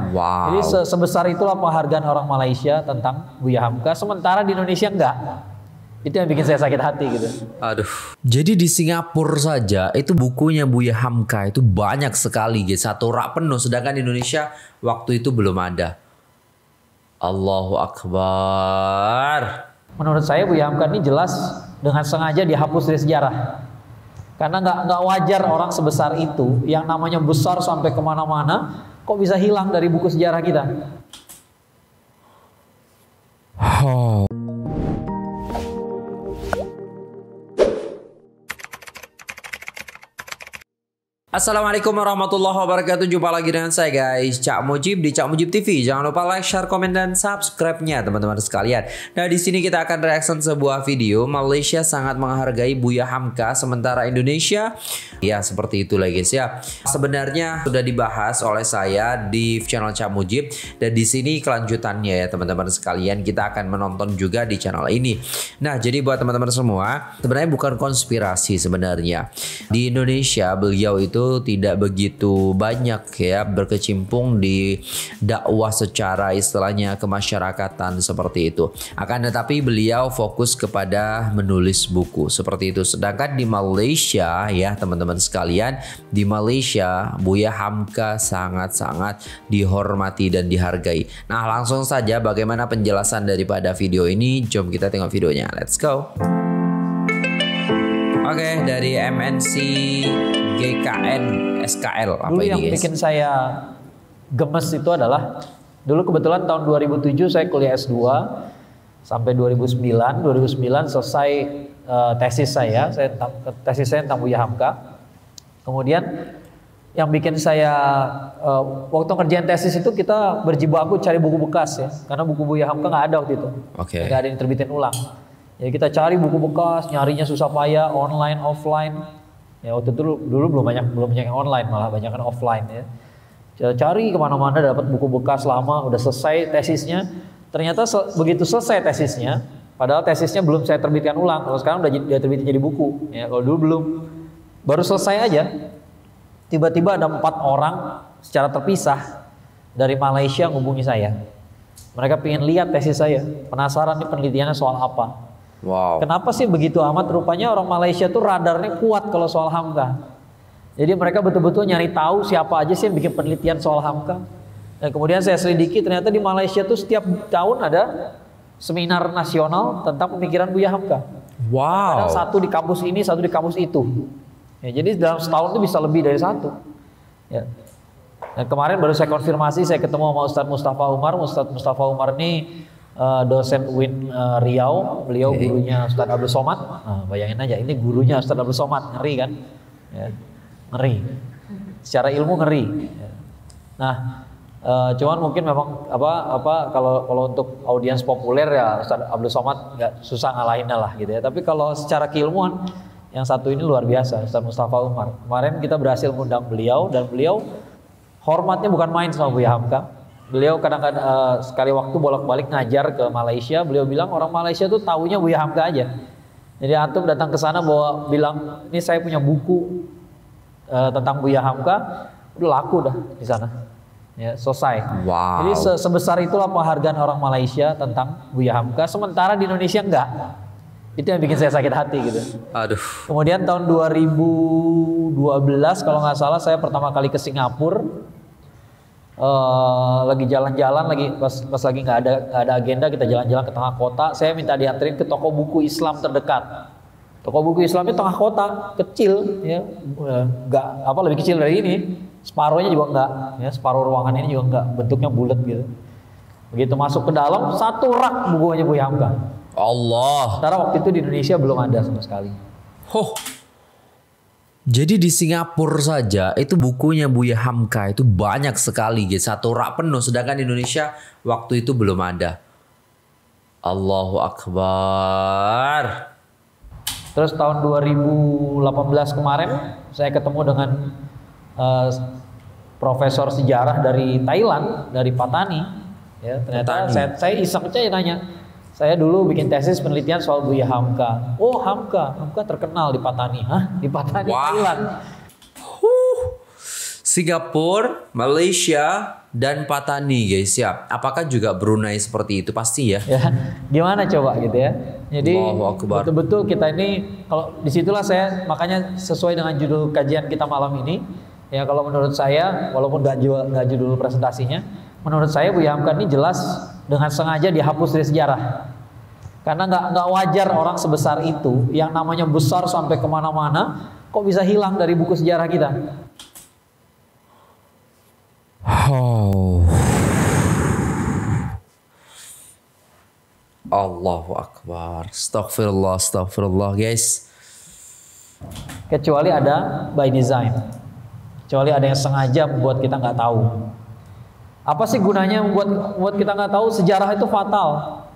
Wow. Jadi se sebesar itulah penghargaan orang Malaysia tentang Buya Hamka. Sementara di Indonesia enggak. Itu yang bikin saya sakit hati gitu. Aduh. Jadi di Singapura saja itu bukunya Buya Hamka itu banyak sekali gitu. Satu rak penuh. Sedangkan di Indonesia waktu itu belum ada. Allahu Akbar. Menurut saya Buya Hamka ini jelas dengan sengaja dihapus dari sejarah. Karena nggak nggak wajar orang sebesar itu yang namanya besar sampai kemana-mana, kok bisa hilang dari buku sejarah kita? Assalamualaikum warahmatullahi wabarakatuh Jumpa lagi dengan saya guys Cak Mujib di Cak Mujib TV Jangan lupa like, share, komen, dan subscribe-nya teman-teman sekalian Nah di sini kita akan reaction sebuah video Malaysia sangat menghargai Buya Hamka Sementara Indonesia Ya seperti itu itulah guys ya Sebenarnya sudah dibahas oleh saya di channel Cak Mujib Dan di sini kelanjutannya ya teman-teman sekalian Kita akan menonton juga di channel ini Nah jadi buat teman-teman semua Sebenarnya bukan konspirasi sebenarnya Di Indonesia beliau itu tidak begitu banyak ya berkecimpung di dakwah secara istilahnya kemasyarakatan seperti itu. Akan tetapi beliau fokus kepada menulis buku seperti itu. Sedangkan di Malaysia ya teman-teman sekalian, di Malaysia Buya Hamka sangat-sangat dihormati dan dihargai. Nah, langsung saja bagaimana penjelasan daripada video ini? Jom kita tengok videonya. Let's go okay, dari MNC GKN SKL apa dulu ini yang guys? bikin saya gemes itu adalah dulu kebetulan tahun 2007 saya kuliah S2 sampai 2009 2009 selesai uh, tesis saya saya tesis saya tentang Buya Hamka kemudian yang bikin saya uh, waktu kerjaan tesis itu kita berjibaku cari buku bekas ya karena buku Buya Hamka nggak ada waktu itu okay. nggak ada yang terbitin ulang Ya kita cari buku bekas, nyarinya susah payah, online, offline. Ya waktu dulu, dulu belum banyak belum banyak yang online malah banyak yang offline ya. Kita ya, cari kemana-mana dapat buku bekas lama, udah selesai tesisnya. Ternyata se begitu selesai tesisnya, padahal tesisnya belum saya terbitkan ulang. Kalau sekarang udah udah terbitin jadi buku. Ya kalau dulu belum. Baru selesai aja. Tiba-tiba ada empat orang secara terpisah dari Malaysia menghubungi saya. Mereka pengen lihat tesis saya, penasaran nih penelitiannya soal apa. Wow. Kenapa sih begitu amat? Rupanya orang Malaysia tuh radarnya kuat kalau soal Hamka. Jadi mereka betul-betul nyari tahu siapa aja sih yang bikin penelitian soal Hamka. Dan kemudian saya selidiki ternyata di Malaysia tuh setiap tahun ada seminar nasional tentang pemikiran Buya Hamka. Wow. Kadang satu di kampus ini, satu di kampus itu. Ya, jadi dalam setahun itu bisa lebih dari satu. Ya. Dan kemarin baru saya konfirmasi, saya ketemu sama Ustadz Mustafa Umar. Ustadz Mustafa Umar ini uh, dosen Win uh, Riau, beliau iya, iya. gurunya Ustaz Abdul Somad. Nah, bayangin aja, ini gurunya Ustaz Abdul Somad, ngeri kan? Ya, ngeri. Secara ilmu ngeri. Ya. Nah, uh, cuman mungkin memang apa apa kalau kalau untuk audiens populer ya Ustaz Abdul Somad nggak susah ngalahinnya lah gitu ya. Tapi kalau secara keilmuan yang satu ini luar biasa, Ustaz Mustafa Umar. Kemarin kita berhasil mengundang beliau dan beliau hormatnya bukan main sama Buya Hamka beliau kadang-kadang uh, sekali waktu bolak-balik ngajar ke Malaysia, beliau bilang orang Malaysia tuh taunya Buya Hamka aja. Jadi antum datang ke sana bawa bilang, ini saya punya buku uh, tentang Buya Hamka, udah laku dah di sana. Ya, selesai. Wow. Jadi se sebesar itulah penghargaan orang Malaysia tentang Buya Hamka, sementara di Indonesia enggak. Itu yang bikin saya sakit hati gitu. Aduh. Kemudian tahun 2012 kalau nggak salah saya pertama kali ke Singapura uh, lagi jalan-jalan lagi pas pas lagi nggak ada gak ada agenda kita jalan-jalan ke tengah kota saya minta dianterin ke toko buku Islam terdekat toko buku Islam itu tengah kota kecil ya eh, nggak apa lebih kecil dari ini separuhnya juga enggak ya separuh ruangan ini juga enggak bentuknya bulat gitu begitu masuk ke dalam satu rak bukunya bu Hamka Allah. Karena waktu itu di Indonesia belum ada sama sekali. Huh. Jadi di Singapura saja itu bukunya Buya Hamka itu banyak sekali gitu. Satu rak penuh sedangkan di Indonesia waktu itu belum ada. Allahu Akbar. Terus tahun 2018 kemarin saya ketemu dengan uh, profesor sejarah dari Thailand dari Patani ya ternyata Patani. saya saya iseng aja nanya saya dulu bikin tesis penelitian soal Buya Hamka. Oh Hamka, Hamka terkenal di Patani, hah? Di Patani Wah. Thailand. Huh. Singapura, Malaysia, dan Patani guys, siap. Apakah juga Brunei seperti itu? Pasti ya. ya gimana coba gitu ya. Jadi betul-betul kita ini, kalau disitulah saya, makanya sesuai dengan judul kajian kita malam ini, ya kalau menurut saya, walaupun nggak gak judul presentasinya, menurut saya Buya Hamka ini jelas dengan sengaja dihapus dari sejarah. Karena nggak nggak wajar orang sebesar itu yang namanya besar sampai kemana-mana, kok bisa hilang dari buku sejarah kita? Oh. Allahu Akbar. Astagfirullah, astagfirullah guys. Kecuali ada by design. Kecuali ada yang sengaja membuat kita nggak tahu. Apa sih gunanya membuat membuat kita nggak tahu sejarah itu fatal?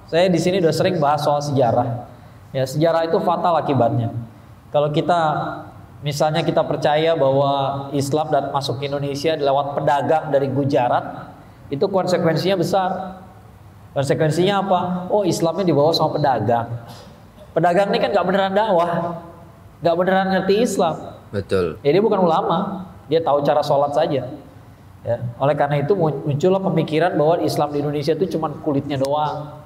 Saya di sini udah sering bahas soal sejarah. Ya, sejarah itu fatal akibatnya. Kalau kita misalnya kita percaya bahwa Islam dan masuk ke Indonesia lewat pedagang dari Gujarat, itu konsekuensinya besar. Konsekuensinya apa? Oh, Islamnya dibawa sama pedagang. Pedagang ini kan nggak beneran dakwah, nggak beneran ngerti Islam. Betul. Jadi bukan ulama, dia tahu cara sholat saja. Ya. Oleh karena itu muncullah pemikiran bahwa Islam di Indonesia itu cuma kulitnya doang.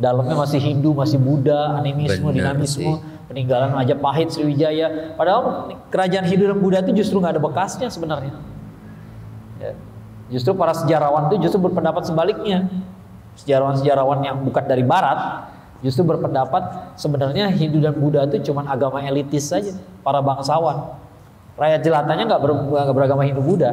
Dalamnya masih Hindu, masih Buddha, animisme, Benar dinamisme, sih. peninggalan pahit Sriwijaya. Padahal kerajaan Hindu dan Buddha itu justru nggak ada bekasnya sebenarnya. Ya. Justru para sejarawan itu justru berpendapat sebaliknya. Sejarawan-sejarawan yang bukan dari Barat justru berpendapat sebenarnya Hindu dan Buddha itu cuma agama elitis saja, para bangsawan. Rakyat jelatanya nggak beragama Hindu Buddha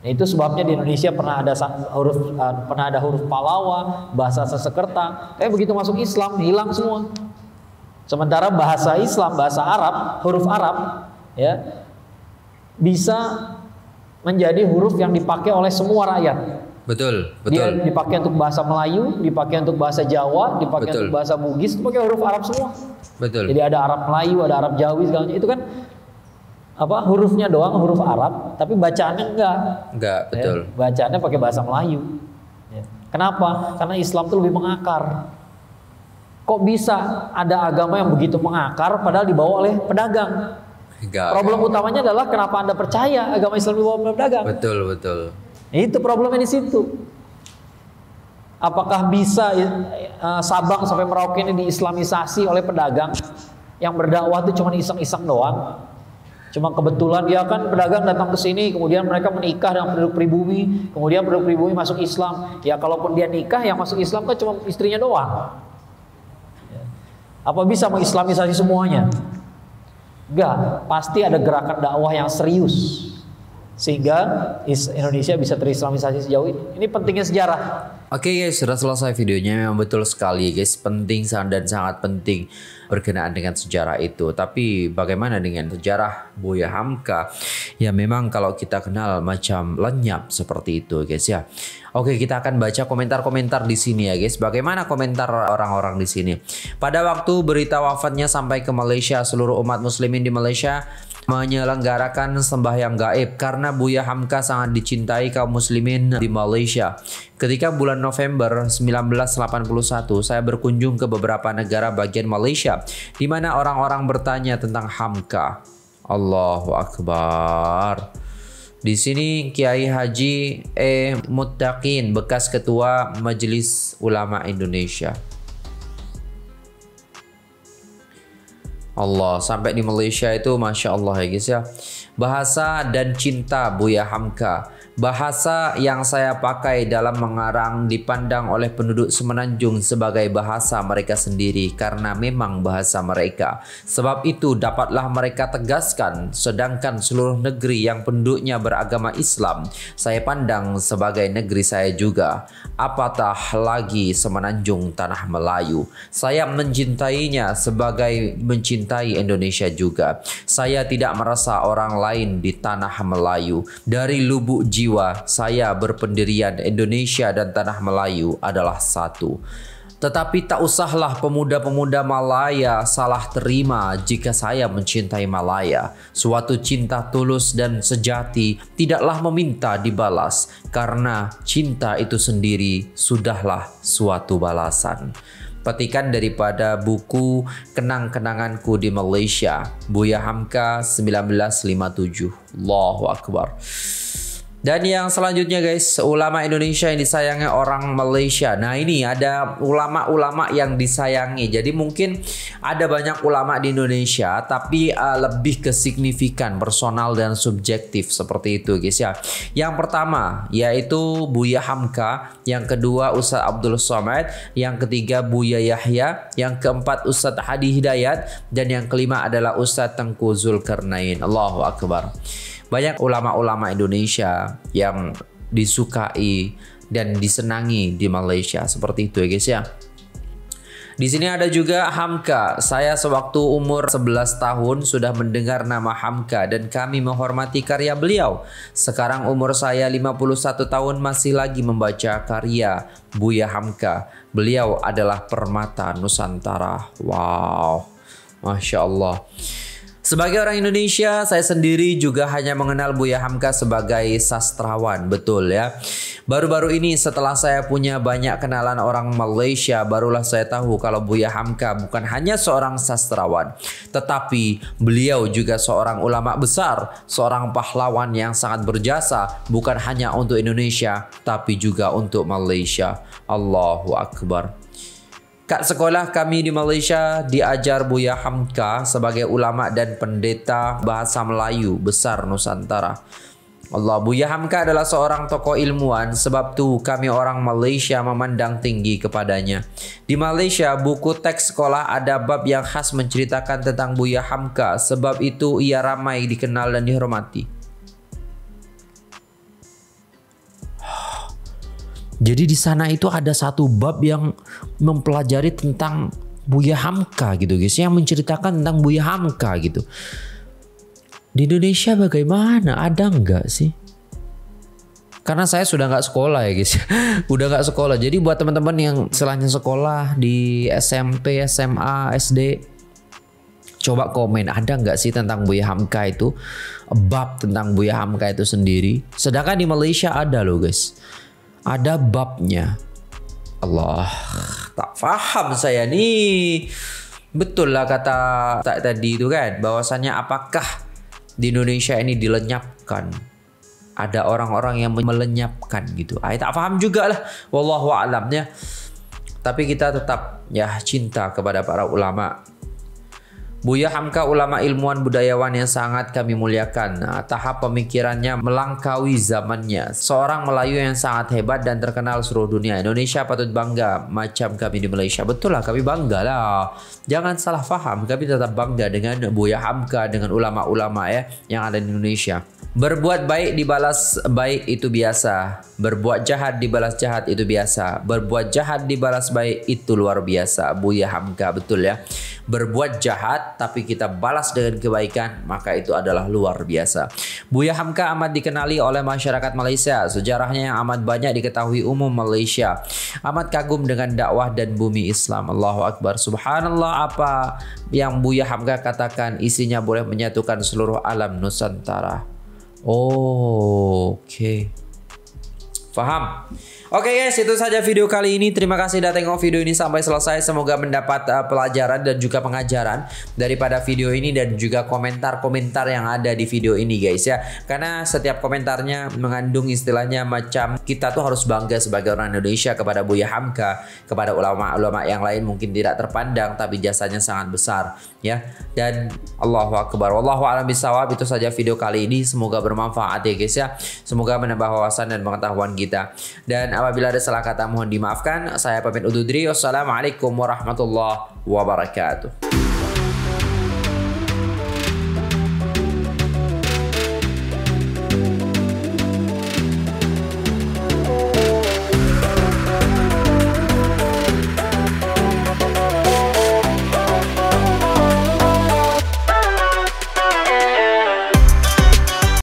Nah, itu sebabnya di Indonesia pernah ada huruf uh, pernah ada huruf Palawa, bahasa Sasekerta, eh begitu masuk Islam hilang semua. Sementara bahasa Islam, bahasa Arab, huruf Arab ya bisa menjadi huruf yang dipakai oleh semua rakyat. Betul, betul. Dia dipakai untuk bahasa Melayu, dipakai untuk bahasa Jawa, dipakai betul. untuk bahasa Bugis, dipakai huruf Arab semua. Betul. Jadi ada Arab Melayu, ada Arab Jawi segalanya. Itu kan apa hurufnya doang huruf Arab tapi bacaannya enggak enggak ya, betul ya, bacaannya pakai bahasa Melayu ya. kenapa karena Islam itu lebih mengakar kok bisa ada agama yang begitu mengakar padahal dibawa oleh pedagang enggak, problem enggak. utamanya adalah kenapa anda percaya agama Islam dibawa oleh pedagang betul betul itu problemnya di situ apakah bisa uh, Sabang sampai Merauke ini diislamisasi oleh pedagang yang berdakwah itu cuma iseng-iseng doang Cuma kebetulan ya kan pedagang datang ke sini, kemudian mereka menikah dengan penduduk pribumi, kemudian penduduk pribumi masuk Islam. Ya kalaupun dia nikah, yang masuk Islam kan cuma istrinya doang. Ya. Apa bisa mengislamisasi semuanya? Enggak, pasti ada gerakan dakwah yang serius. Sehingga Indonesia bisa terislamisasi sejauh ini. Ini pentingnya sejarah. Oke okay guys, sudah selesai videonya. Memang betul sekali guys, penting dan sangat penting berkenaan dengan sejarah itu. Tapi bagaimana dengan sejarah Buya Hamka? Ya memang kalau kita kenal macam lenyap seperti itu guys ya. Oke, kita akan baca komentar-komentar di sini ya guys. Bagaimana komentar orang-orang di sini? Pada waktu berita wafatnya sampai ke Malaysia, seluruh umat muslimin di Malaysia menyelenggarakan sembahyang gaib karena Buya Hamka sangat dicintai kaum muslimin di Malaysia. Ketika bulan November 1981, saya berkunjung ke beberapa negara bagian Malaysia di mana orang-orang bertanya tentang Hamka. Allahu Akbar. Di sini Kiai Haji E. Muttaqin, bekas ketua Majelis Ulama Indonesia. Allah sampai di Malaysia itu masya Allah ya guys ya bahasa dan cinta Buya Hamka Bahasa yang saya pakai dalam mengarang dipandang oleh penduduk semenanjung sebagai bahasa mereka sendiri karena memang bahasa mereka. Sebab itu dapatlah mereka tegaskan sedangkan seluruh negeri yang penduduknya beragama Islam saya pandang sebagai negeri saya juga. Apatah lagi semenanjung tanah Melayu. Saya mencintainya sebagai mencintai Indonesia juga. Saya tidak merasa orang lain di tanah Melayu. Dari lubuk jiwa jiwa, saya berpendirian Indonesia dan tanah Melayu adalah satu. Tetapi tak usahlah pemuda-pemuda Malaya salah terima jika saya mencintai Malaya. Suatu cinta tulus dan sejati tidaklah meminta dibalas karena cinta itu sendiri sudahlah suatu balasan. Petikan daripada buku Kenang-kenanganku di Malaysia, Buya Hamka 1957. Allahu Akbar. Dan yang selanjutnya guys, ulama Indonesia yang disayangi orang Malaysia. Nah ini ada ulama-ulama yang disayangi. Jadi mungkin ada banyak ulama di Indonesia, tapi uh, lebih ke signifikan, personal dan subjektif seperti itu guys ya. Yang pertama yaitu Buya Hamka, yang kedua Ustadz Abdul Somad, yang ketiga Buya Yahya, yang keempat Ustadz Hadi Hidayat, dan yang kelima adalah Ustadz Tengku Zulkarnain. Allahu Akbar. Banyak ulama-ulama Indonesia yang disukai dan disenangi di Malaysia seperti itu ya guys ya. Di sini ada juga Hamka. Saya sewaktu umur 11 tahun sudah mendengar nama Hamka dan kami menghormati karya beliau. Sekarang umur saya 51 tahun masih lagi membaca karya Buya Hamka. Beliau adalah permata Nusantara. Wow. Masya Allah. Sebagai orang Indonesia, saya sendiri juga hanya mengenal Buya Hamka sebagai sastrawan, betul ya. Baru-baru ini setelah saya punya banyak kenalan orang Malaysia, barulah saya tahu kalau Buya Hamka bukan hanya seorang sastrawan, tetapi beliau juga seorang ulama besar, seorang pahlawan yang sangat berjasa, bukan hanya untuk Indonesia, tapi juga untuk Malaysia. Allahu Akbar. Kat sekolah kami di Malaysia diajar Buya Hamka sebagai ulama dan pendeta bahasa Melayu besar Nusantara. Allah Buya Hamka adalah seorang tokoh ilmuwan sebab tu kami orang Malaysia memandang tinggi kepadanya. Di Malaysia buku teks sekolah ada bab yang khas menceritakan tentang Buya Hamka sebab itu ia ramai dikenal dan dihormati. Jadi di sana itu ada satu bab yang mempelajari tentang Buya Hamka gitu guys, yang menceritakan tentang Buya Hamka gitu. Di Indonesia bagaimana? Ada nggak sih? Karena saya sudah nggak sekolah ya guys, udah nggak sekolah. Jadi buat teman-teman yang selanjutnya sekolah di SMP, SMA, SD, coba komen ada nggak sih tentang Buya Hamka itu bab tentang Buya Hamka itu sendiri sedangkan di Malaysia ada loh guys ada babnya. Allah, tak faham saya nih. Betul lah kata tak tadi itu kan, bahwasannya apakah di Indonesia ini dilenyapkan? Ada orang-orang yang melenyapkan gitu. Aku tak faham juga lah, wallahu alamnya. Tapi kita tetap ya cinta kepada para ulama Buya Hamka ulama ilmuwan budayawan yang sangat kami muliakan. Nah, tahap pemikirannya melangkaui zamannya. Seorang Melayu yang sangat hebat dan terkenal seluruh dunia. Indonesia patut bangga macam kami di Malaysia. Betul lah kami bangga lah. Jangan salah faham kami tetap bangga dengan Buya Hamka dengan ulama-ulama ya yang ada di Indonesia. Berbuat baik dibalas baik itu biasa. Berbuat jahat dibalas jahat itu biasa. Berbuat jahat dibalas baik itu luar biasa. Buya Hamka betul ya berbuat jahat tapi kita balas dengan kebaikan, maka itu adalah luar biasa. Buya Hamka amat dikenali oleh masyarakat Malaysia, sejarahnya yang amat banyak diketahui umum Malaysia. Amat kagum dengan dakwah dan bumi Islam. Allahu Akbar. Subhanallah apa yang Buya Hamka katakan isinya boleh menyatukan seluruh alam Nusantara. Oh, oke. Okay. Faham? Oke okay guys, itu saja video kali ini. Terima kasih sudah tengok video ini sampai selesai. Semoga mendapat uh, pelajaran dan juga pengajaran daripada video ini dan juga komentar-komentar yang ada di video ini guys ya. Karena setiap komentarnya mengandung istilahnya macam kita tuh harus bangga sebagai orang Indonesia kepada Buya Hamka, kepada ulama-ulama yang lain mungkin tidak terpandang tapi jasanya sangat besar ya. Dan Allahu Akbar. Wallahu a'lam bisawab. Itu saja video kali ini. Semoga bermanfaat ya guys ya. Semoga menambah wawasan dan pengetahuan kita. Dan Apabila ada salah kata mohon dimaafkan. Saya pamit undur diri. Wassalamualaikum warahmatullahi wabarakatuh.